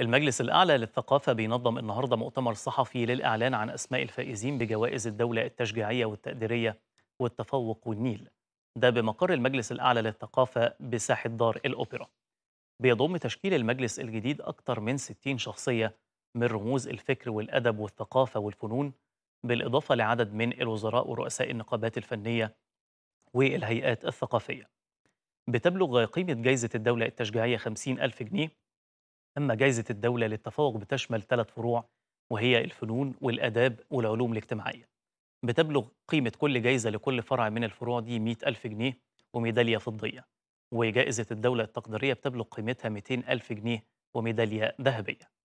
المجلس الأعلى للثقافة بينظم النهاردة مؤتمر صحفي للإعلان عن أسماء الفائزين بجوائز الدولة التشجيعية والتقديرية والتفوق والنيل ده بمقر المجلس الأعلى للثقافة بساحة دار الأوبرا بيضم تشكيل المجلس الجديد أكثر من 60 شخصية من رموز الفكر والأدب والثقافة والفنون بالإضافة لعدد من الوزراء ورؤساء النقابات الفنية والهيئات الثقافية بتبلغ قيمة جائزة الدولة التشجيعية 50 ألف جنيه أما جائزة الدولة للتفوق بتشمل ثلاث فروع وهي الفنون والآداب والعلوم الاجتماعية بتبلغ قيمة كل جائزة لكل فرع من الفروع دي 100 ألف جنيه وميدالية فضية وجائزة الدولة التقديرية بتبلغ قيمتها 200 ألف جنيه وميدالية ذهبية